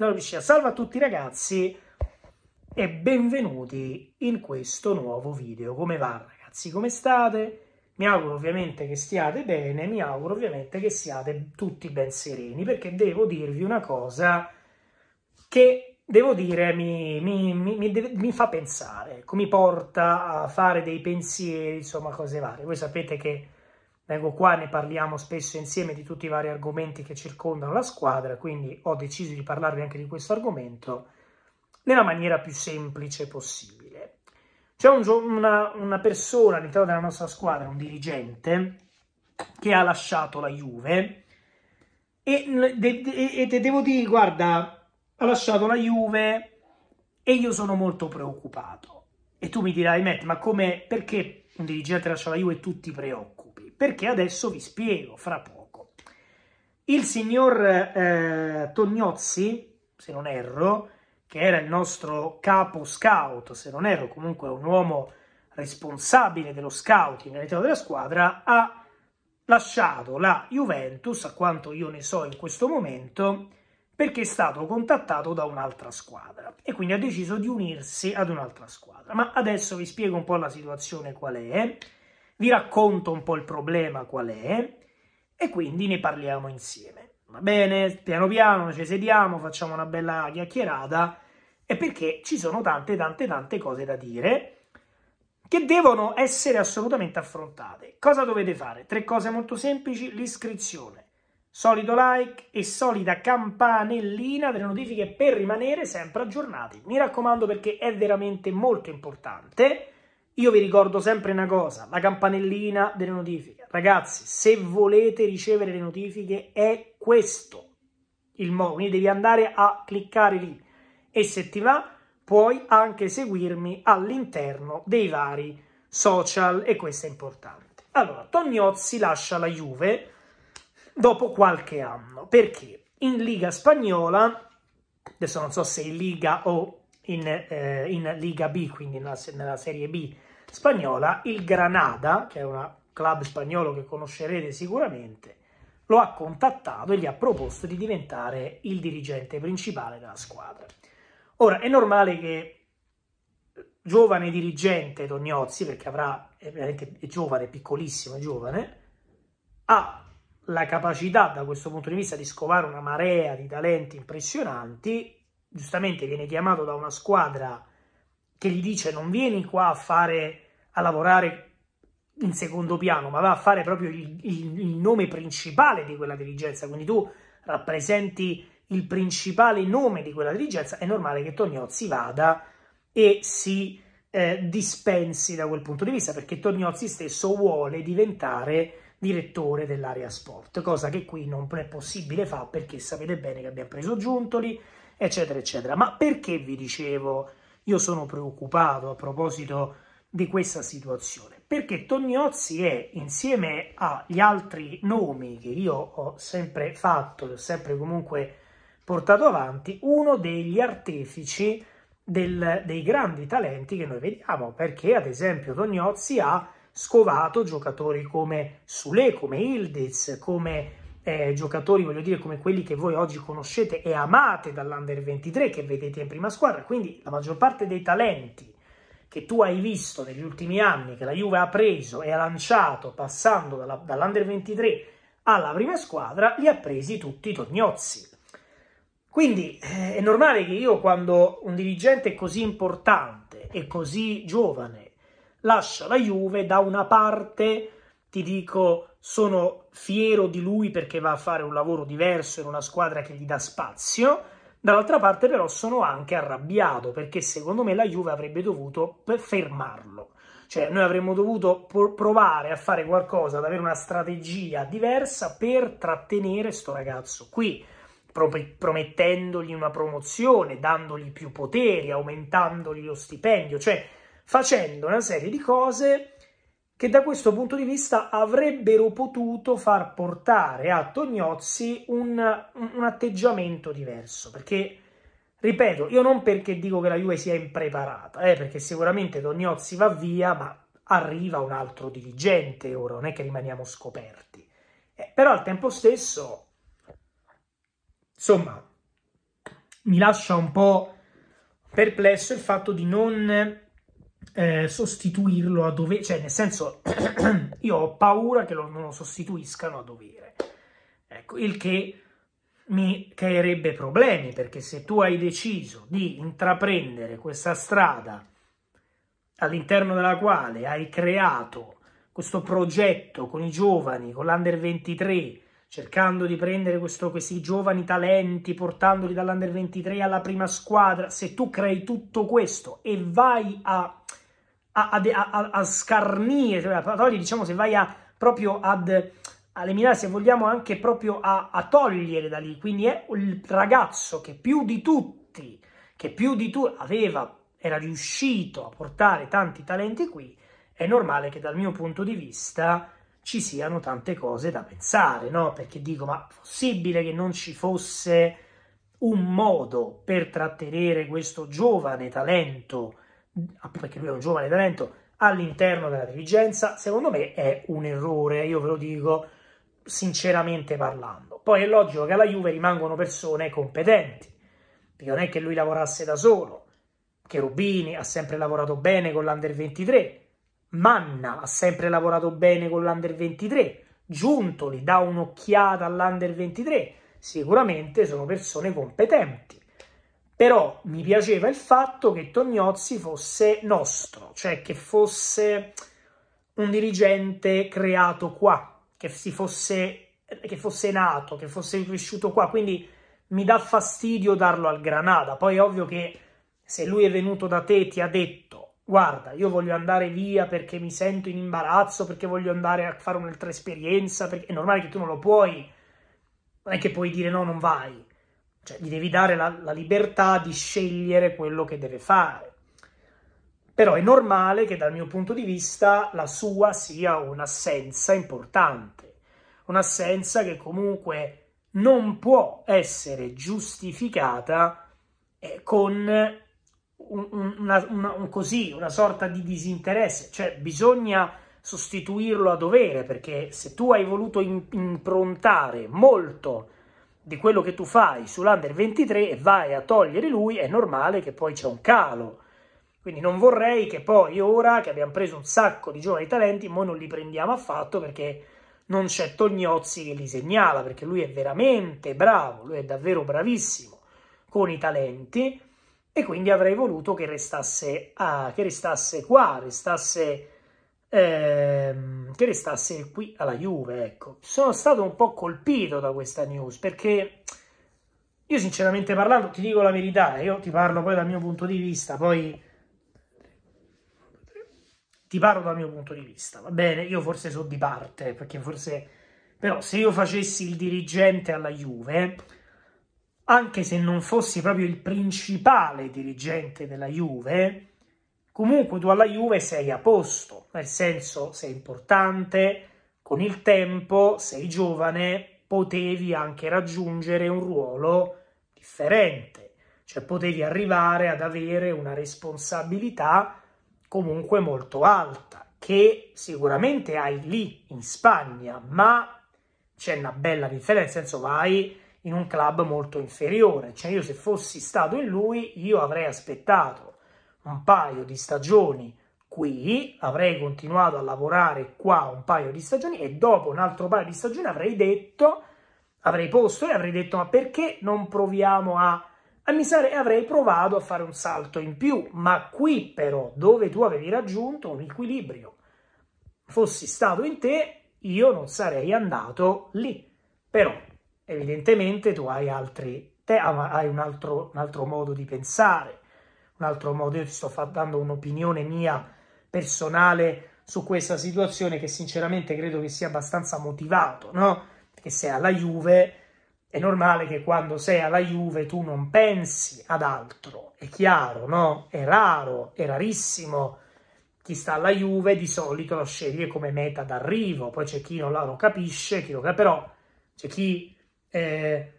Zero Piscina. Salve a tutti ragazzi e benvenuti in questo nuovo video. Come va ragazzi? Come state? Mi auguro ovviamente che stiate bene, mi auguro ovviamente che siate tutti ben sereni, perché devo dirvi una cosa che devo dire mi, mi, mi, mi fa pensare, ecco, mi porta a fare dei pensieri, insomma cose varie. Voi sapete che vengo qua ne parliamo spesso insieme di tutti i vari argomenti che circondano la squadra, quindi ho deciso di parlarvi anche di questo argomento nella maniera più semplice possibile. C'è un, una, una persona all'interno della nostra squadra, un dirigente, che ha lasciato la Juve e, e, e devo dire, guarda, ha lasciato la Juve e io sono molto preoccupato. E tu mi dirai, Matt, ma come, perché un dirigente lascia la Juve e tutti preoccupano? perché adesso vi spiego fra poco. Il signor eh, Tognozzi, se non erro, che era il nostro capo scout, se non erro comunque un uomo responsabile dello scouting all'interno della squadra, ha lasciato la Juventus, a quanto io ne so in questo momento, perché è stato contattato da un'altra squadra e quindi ha deciso di unirsi ad un'altra squadra. Ma adesso vi spiego un po' la situazione qual è vi racconto un po' il problema qual è e quindi ne parliamo insieme. Va bene? Piano piano ci sediamo, facciamo una bella chiacchierata e perché ci sono tante tante tante cose da dire che devono essere assolutamente affrontate. Cosa dovete fare? Tre cose molto semplici, l'iscrizione, solido like e solida campanellina delle notifiche per rimanere sempre aggiornati. Mi raccomando perché è veramente molto importante. Io vi ricordo sempre una cosa, la campanellina delle notifiche. Ragazzi, se volete ricevere le notifiche è questo il modo, quindi devi andare a cliccare lì e se ti va puoi anche seguirmi all'interno dei vari social e questo è importante. Allora, Tognozzi lascia la Juve dopo qualche anno perché in Liga Spagnola, adesso non so se in Liga o in, eh, in Liga B, quindi nella, nella Serie B, spagnola, il Granada, che è un club spagnolo che conoscerete sicuramente, lo ha contattato e gli ha proposto di diventare il dirigente principale della squadra. Ora, è normale che eh, giovane dirigente Tognozzi, perché avrà, è veramente è giovane, piccolissimo, è giovane, ha la capacità da questo punto di vista di scovare una marea di talenti impressionanti, giustamente viene chiamato da una squadra che gli dice non vieni qua a fare a lavorare in secondo piano, ma va a fare proprio il, il, il nome principale di quella dirigenza, quindi tu rappresenti il principale nome di quella dirigenza, è normale che Tognozzi vada e si eh, dispensi da quel punto di vista, perché Tognozzi stesso vuole diventare direttore dell'area sport, cosa che qui non è possibile fare perché sapete bene che abbiamo preso Giuntoli, eccetera, eccetera. Ma perché vi dicevo io sono preoccupato a proposito di questa situazione perché Tognozzi è insieme agli altri nomi che io ho sempre fatto, e ho sempre comunque portato avanti, uno degli artefici del, dei grandi talenti che noi vediamo perché ad esempio Tognozzi ha scovato giocatori come Sule, come Ildiz, come eh, giocatori, voglio dire, come quelli che voi oggi conoscete e amate dall'Under 23 che vedete in prima squadra, quindi la maggior parte dei talenti che tu hai visto negli ultimi anni che la Juve ha preso e ha lanciato passando dalla, dall'Under 23 alla prima squadra, li ha presi tutti i Tognozzi. Quindi eh, è normale che io quando un dirigente così importante e così giovane lascia la Juve, da una parte ti dico sono fiero di lui perché va a fare un lavoro diverso in una squadra che gli dà spazio, dall'altra parte però sono anche arrabbiato perché secondo me la Juve avrebbe dovuto fermarlo. Cioè noi avremmo dovuto provare a fare qualcosa, ad avere una strategia diversa per trattenere sto ragazzo qui promettendogli una promozione, dandogli più poteri, aumentandogli lo stipendio, cioè facendo una serie di cose che da questo punto di vista avrebbero potuto far portare a Tognozzi un, un atteggiamento diverso, perché ripeto, io non perché dico che la Juve sia impreparata, eh, perché sicuramente Tognozzi va via, ma arriva un altro dirigente ora, non è che rimaniamo scoperti. Eh, però al tempo stesso, insomma, mi lascia un po' perplesso il fatto di non eh, sostituirlo a dovere, cioè nel senso io ho paura che lo, non lo sostituiscano a dovere, ecco, il che mi creerebbe problemi perché se tu hai deciso di intraprendere questa strada all'interno della quale hai creato questo progetto con i giovani, con l'Under 23, cercando di prendere questo, questi giovani talenti, portandoli dall'Under 23 alla prima squadra, se tu crei tutto questo e vai a a, a, a scarnire, cioè, la parola diciamo se vai a, proprio ad ad eliminare, se vogliamo, anche proprio a, a, togliere da lì. Quindi è il ragazzo che più di tutti, che più di tutti aveva, era riuscito a portare tanti talenti qui, è normale che dal mio punto di vista ci siano tante cose da pensare, no? Perché dico, ma è possibile che non ci fosse un modo per trattenere questo giovane talento perché lui è un giovane talento, all'interno della dirigenza, secondo me è un errore, io ve lo dico sinceramente parlando. Poi è logico che alla Juve rimangono persone competenti, perché non è che lui lavorasse da solo, che Rubini ha sempre lavorato bene con l'Under 23, Manna ha sempre lavorato bene con l'Under 23, Giuntoli dà un'occhiata all'Under 23, sicuramente sono persone competenti però mi piaceva il fatto che Tognozzi fosse nostro, cioè che fosse un dirigente creato qua, che, fosse, che fosse nato, che fosse cresciuto qua, quindi mi dà fastidio darlo al Granada. Poi è ovvio che se lui è venuto da te e ti ha detto guarda, io voglio andare via perché mi sento in imbarazzo, perché voglio andare a fare un'altra esperienza, perché è normale che tu non lo puoi, non è che puoi dire no, non vai. Cioè, gli devi dare la, la libertà di scegliere quello che deve fare. Però è normale che dal mio punto di vista la sua sia un'assenza importante, un'assenza che comunque non può essere giustificata eh, con un, una, una, un così, una sorta di disinteresse, cioè bisogna sostituirlo a dovere perché se tu hai voluto in, improntare molto di quello che tu fai sull'under 23 e vai a togliere lui, è normale che poi c'è un calo. Quindi non vorrei che poi ora che abbiamo preso un sacco di giovani talenti, noi non li prendiamo affatto perché non c'è Tognozzi che li segnala, perché lui è veramente bravo, lui è davvero bravissimo con i talenti e quindi avrei voluto che restasse, ah, che restasse qua, restasse ehm, che restasse qui alla Juve. Ecco. Sono stato un po' colpito da questa news perché io sinceramente parlando ti dico la verità, io ti parlo poi dal mio punto di vista, poi ti parlo dal mio punto di vista, va bene? Io forse sono di parte, perché forse... Però se io facessi il dirigente alla Juve, anche se non fossi proprio il principale dirigente della Juve, comunque tu alla Juve sei a posto, nel senso sei importante, con il tempo sei giovane, potevi anche raggiungere un ruolo differente, cioè potevi arrivare ad avere una responsabilità comunque molto alta, che sicuramente hai lì in Spagna, ma c'è una bella differenza, nel senso vai in un club molto inferiore, cioè io se fossi stato in lui io avrei aspettato un paio di stagioni qui, avrei continuato a lavorare qua un paio di stagioni e dopo un altro paio di stagioni avrei detto, avrei posto e avrei detto ma perché non proviamo a... a mi sarei, avrei provato a fare un salto in più, ma qui però dove tu avevi raggiunto un equilibrio, fossi stato in te, io non sarei andato lì. Però evidentemente tu hai altri, te hai un altro, un altro modo di pensare, un altro modo. Io ti sto dando un'opinione mia personale su questa situazione che sinceramente credo che sia abbastanza motivato, no? Perché sei alla Juve, è normale che quando sei alla Juve tu non pensi ad altro, è chiaro, no? È raro, è rarissimo. Chi sta alla Juve di solito lo sceglie come meta d'arrivo, poi c'è chi non la, lo capisce, chi lo, però c'è chi... Eh,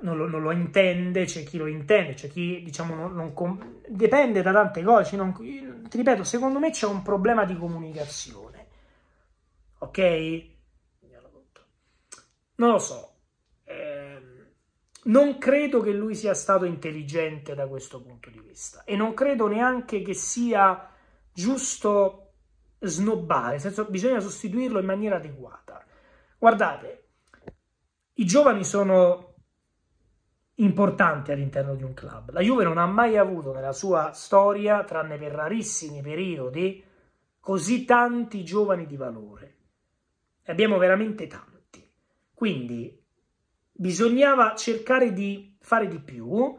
non lo, non lo, intende, c'è chi lo intende, c'è chi diciamo non, non com- dipende da tante cose. Non, ti ripeto, secondo me c'è un problema di comunicazione. Ok? Non lo so. Ehm, non credo che lui sia stato intelligente da questo punto di vista e non credo neanche che sia giusto snobbare, nel senso bisogna sostituirlo in maniera adeguata. Guardate, i giovani sono importanti all'interno di un club. La Juve non ha mai avuto nella sua storia, tranne per rarissimi periodi, così tanti giovani di valore. Ne abbiamo veramente tanti. Quindi bisognava cercare di fare di più.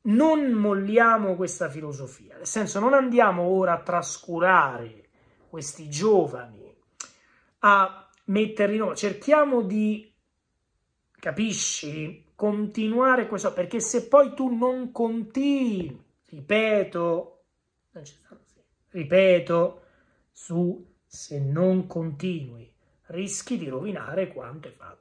Non molliamo questa filosofia, nel senso non andiamo ora a trascurare questi giovani, a metterli in no, cerchiamo di Capisci? Continuare questo, perché se poi tu non continui, ripeto, non stanno, sì. ripeto, su se non continui, rischi di rovinare quanto è fatto.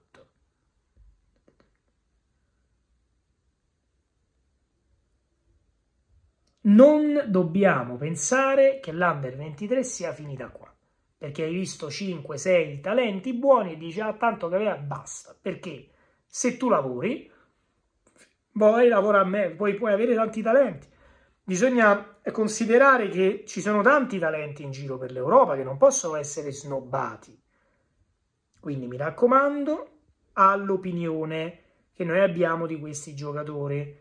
Non dobbiamo pensare che l'Under 23 sia finita qua, perché hai visto 5-6 talenti buoni e dici ah tanto che aveva basta, perché se tu lavori, puoi lavorare a me, puoi, puoi avere tanti talenti. Bisogna eh, considerare che ci sono tanti talenti in giro per l'Europa che non possono essere snobbati. Quindi mi raccomando all'opinione che noi abbiamo di questi giocatori.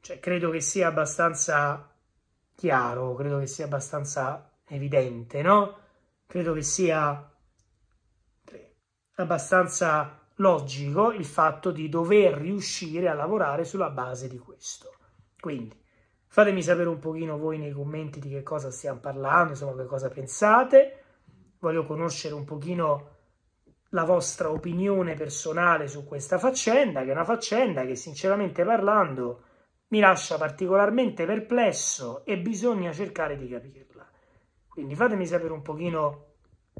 Cioè, credo che sia abbastanza chiaro, credo che sia abbastanza evidente, no? Credo che sia cioè, abbastanza logico il fatto di dover riuscire a lavorare sulla base di questo. Quindi fatemi sapere un pochino voi nei commenti di che cosa stiamo parlando, insomma che cosa pensate. Voglio conoscere un pochino la vostra opinione personale su questa faccenda, che è una faccenda che sinceramente parlando mi lascia particolarmente perplesso e bisogna cercare di capirla. Quindi fatemi sapere un pochino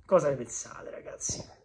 cosa ne pensate, ragazzi.